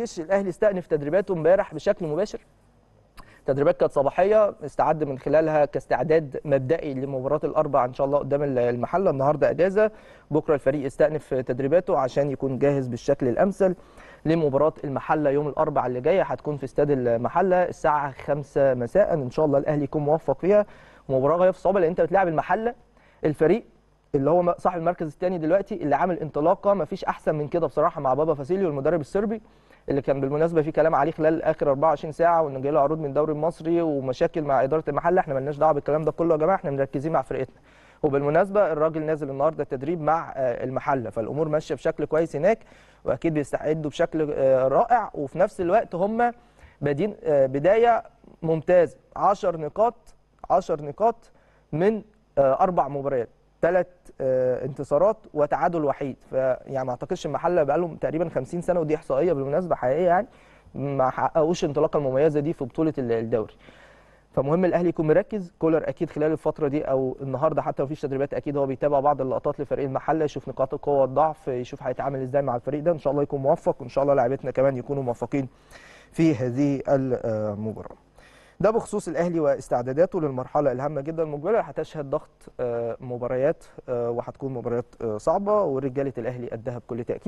الجيش الاهلي استأنف تدريباته امبارح بشكل مباشر تدريبات كانت صباحيه استعد من خلالها كاستعداد مبدئي لمباراه الاربع ان شاء الله قدام المحله النهارده اجازه بكره الفريق يستأنف تدريباته عشان يكون جاهز بالشكل الامثل لمباراه المحله يوم الاربع اللي جايه هتكون في استاد المحله الساعه 5 مساء ان شاء الله الاهلي يكون موفق فيها مباراه غايه في صعوبه لان انت بتلعب المحله الفريق اللي هو صاحب المركز الثاني دلوقتي اللي عامل انطلاقه ما فيش احسن من كده بصراحه مع بابا فاسيليو المدرب الصربي اللي كان بالمناسبه في كلام عليه خلال اخر 24 ساعه وان جاي له عروض من الدوري المصري ومشاكل مع اداره المحل احنا مالناش دعوه بالكلام ده كله يا جماعه احنا مركزين مع فرقتنا وبالمناسبه الراجل نازل النهارده تدريب مع آه، المحله فالامور ماشيه بشكل كويس هناك واكيد بيستعدوا بشكل آه، رائع وفي نفس الوقت هم بادين آه، بدايه ممتازه 10 نقاط 10 نقاط من اربع مباريات ثلاث آه، انتصارات وتعادل وحيد فيعني ما اعتقدش المحله بقى لهم تقريبا 50 سنه ودي احصائيه بالمناسبه حقيقيه يعني ما حققوش انطلاقه المميزه دي في بطوله الدوري فمهم الاهلي يكون مركز كولر اكيد خلال الفتره دي او النهارده حتى لو مفيش تدريبات اكيد هو بيتابع بعض اللقطات لفريق المحله يشوف نقاط القوه والضعف يشوف هيتعامل ازاي مع الفريق ده ان شاء الله يكون موفق وان شاء الله لاعبتنا كمان يكونوا موفقين في هذه المباراه ده بخصوص الاهلي واستعداداته للمرحله الهامه جدا المقبله هتشهد ضغط آه، مباريات آه، وهتكون مباريات آه، صعبه ورجاله الاهلي قدها بكل تاكيد